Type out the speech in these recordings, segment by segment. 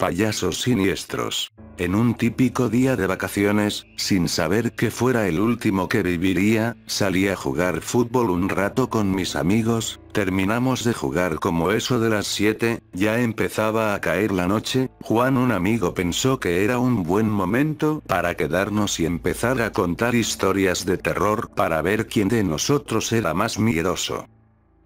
Payasos siniestros. En un típico día de vacaciones, sin saber que fuera el último que viviría, salí a jugar fútbol un rato con mis amigos, terminamos de jugar como eso de las 7, ya empezaba a caer la noche, Juan un amigo pensó que era un buen momento para quedarnos y empezar a contar historias de terror para ver quién de nosotros era más miedoso.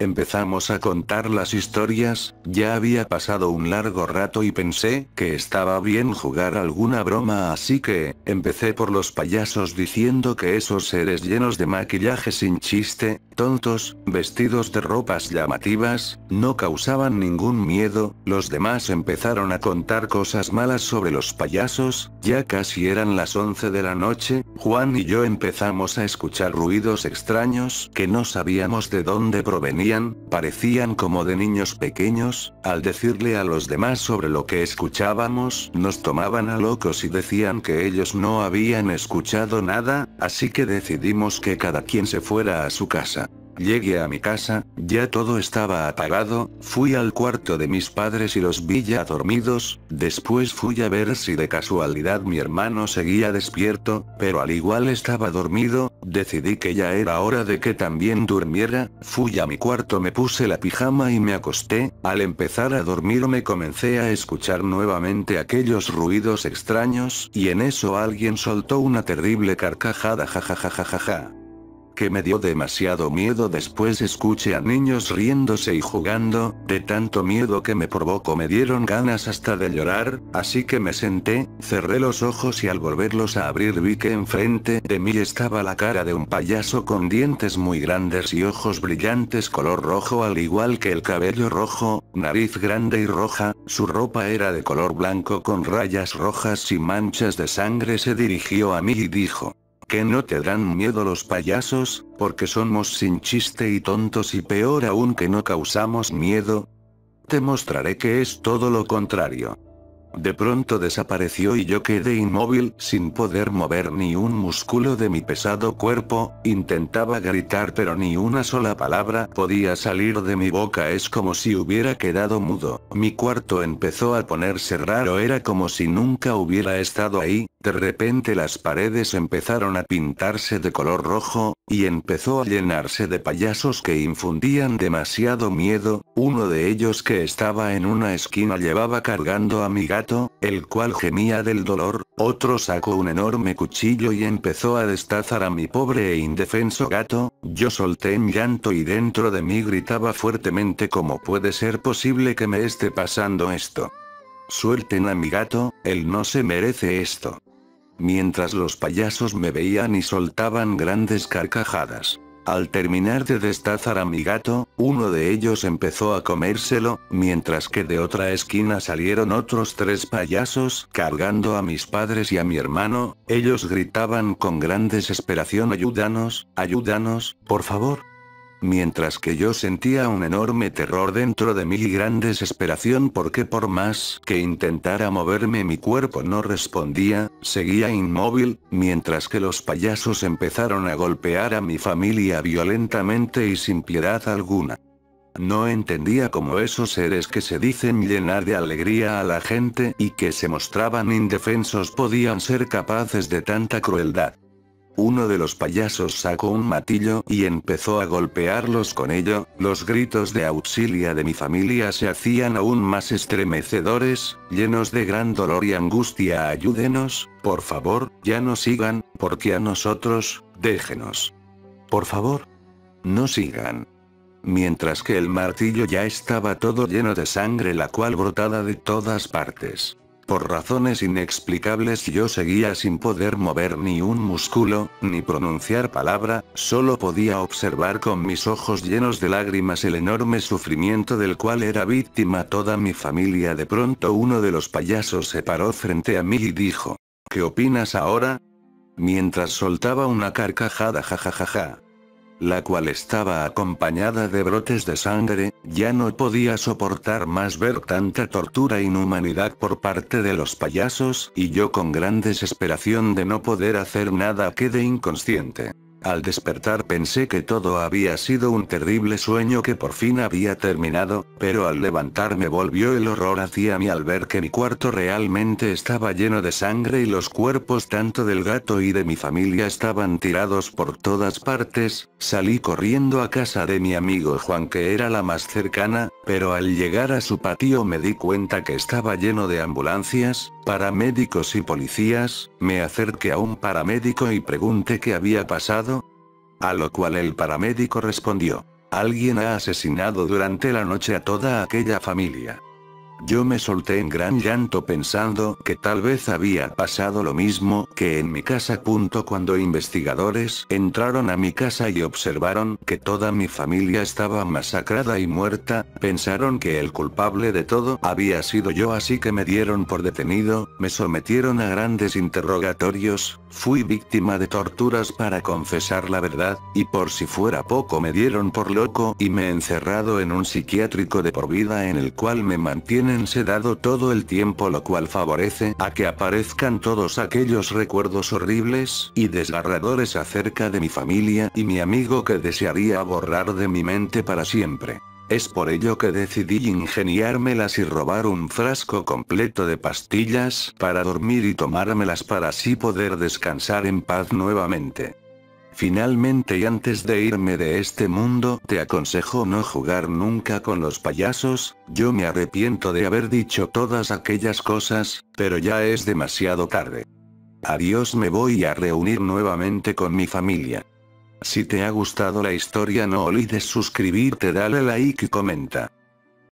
Empezamos a contar las historias, ya había pasado un largo rato y pensé que estaba bien jugar alguna broma así que, empecé por los payasos diciendo que esos seres llenos de maquillaje sin chiste, tontos, vestidos de ropas llamativas, no causaban ningún miedo, los demás empezaron a contar cosas malas sobre los payasos, ya casi eran las 11 de la noche, Juan y yo empezamos a escuchar ruidos extraños que no sabíamos de dónde provenían parecían como de niños pequeños, al decirle a los demás sobre lo que escuchábamos, nos tomaban a locos y decían que ellos no habían escuchado nada, así que decidimos que cada quien se fuera a su casa. Llegué a mi casa, ya todo estaba apagado, fui al cuarto de mis padres y los vi ya dormidos, después fui a ver si de casualidad mi hermano seguía despierto, pero al igual estaba dormido, decidí que ya era hora de que también durmiera, fui a mi cuarto me puse la pijama y me acosté, al empezar a dormir me comencé a escuchar nuevamente aquellos ruidos extraños y en eso alguien soltó una terrible carcajada ja que me dio demasiado miedo después escuché a niños riéndose y jugando, de tanto miedo que me provocó me dieron ganas hasta de llorar, así que me senté, cerré los ojos y al volverlos a abrir vi que enfrente de mí estaba la cara de un payaso con dientes muy grandes y ojos brillantes color rojo al igual que el cabello rojo, nariz grande y roja, su ropa era de color blanco con rayas rojas y manchas de sangre se dirigió a mí y dijo, que no te dan miedo los payasos, porque somos sin chiste y tontos y peor aún que no causamos miedo. Te mostraré que es todo lo contrario. De pronto desapareció y yo quedé inmóvil, sin poder mover ni un músculo de mi pesado cuerpo, intentaba gritar pero ni una sola palabra podía salir de mi boca es como si hubiera quedado mudo, mi cuarto empezó a ponerse raro era como si nunca hubiera estado ahí, de repente las paredes empezaron a pintarse de color rojo, y empezó a llenarse de payasos que infundían demasiado miedo, uno de ellos que estaba en una esquina llevaba cargando a mi gato, el cual gemía del dolor, otro sacó un enorme cuchillo y empezó a destazar a mi pobre e indefenso gato, yo solté en llanto y dentro de mí gritaba fuertemente como puede ser posible que me esté pasando esto. Suelten a mi gato, él no se merece esto mientras los payasos me veían y soltaban grandes carcajadas. Al terminar de destazar a mi gato, uno de ellos empezó a comérselo, mientras que de otra esquina salieron otros tres payasos cargando a mis padres y a mi hermano, ellos gritaban con gran desesperación ayúdanos, ayúdanos, por favor, mientras que yo sentía un enorme terror dentro de mí y gran desesperación porque por más que intentara moverme mi cuerpo no respondía, seguía inmóvil, mientras que los payasos empezaron a golpear a mi familia violentamente y sin piedad alguna. No entendía cómo esos seres que se dicen llenar de alegría a la gente y que se mostraban indefensos podían ser capaces de tanta crueldad. Uno de los payasos sacó un matillo y empezó a golpearlos con ello, los gritos de auxilia de mi familia se hacían aún más estremecedores, llenos de gran dolor y angustia. Ayúdenos, por favor, ya no sigan, porque a nosotros, déjenos. Por favor. No sigan. Mientras que el martillo ya estaba todo lleno de sangre la cual brotada de todas partes. Por razones inexplicables yo seguía sin poder mover ni un músculo, ni pronunciar palabra, solo podía observar con mis ojos llenos de lágrimas el enorme sufrimiento del cual era víctima toda mi familia. De pronto uno de los payasos se paró frente a mí y dijo, ¿Qué opinas ahora? Mientras soltaba una carcajada jajajaja la cual estaba acompañada de brotes de sangre, ya no podía soportar más ver tanta tortura e inhumanidad por parte de los payasos, y yo con gran desesperación de no poder hacer nada quedé inconsciente. Al despertar pensé que todo había sido un terrible sueño que por fin había terminado, pero al levantarme volvió el horror hacia mí al ver que mi cuarto realmente estaba lleno de sangre y los cuerpos tanto del gato y de mi familia estaban tirados por todas partes, salí corriendo a casa de mi amigo Juan que era la más cercana, pero al llegar a su patio me di cuenta que estaba lleno de ambulancias, paramédicos y policías, me acerqué a un paramédico y pregunté qué había pasado, a lo cual el paramédico respondió. Alguien ha asesinado durante la noche a toda aquella familia. Yo me solté en gran llanto pensando que tal vez había pasado lo mismo que en mi casa. Punto cuando investigadores entraron a mi casa y observaron que toda mi familia estaba masacrada y muerta, pensaron que el culpable de todo había sido yo así que me dieron por detenido, me sometieron a grandes interrogatorios, fui víctima de torturas para confesar la verdad, y por si fuera poco me dieron por loco y me encerrado en un psiquiátrico de por vida en el cual me mantienen se dado todo el tiempo lo cual favorece a que aparezcan todos aquellos recuerdos horribles y desgarradores acerca de mi familia y mi amigo que desearía borrar de mi mente para siempre. Es por ello que decidí ingeniármelas y robar un frasco completo de pastillas para dormir y tomármelas para así poder descansar en paz nuevamente. Finalmente y antes de irme de este mundo te aconsejo no jugar nunca con los payasos, yo me arrepiento de haber dicho todas aquellas cosas, pero ya es demasiado tarde. Adiós me voy a reunir nuevamente con mi familia. Si te ha gustado la historia no olvides suscribirte dale like y comenta.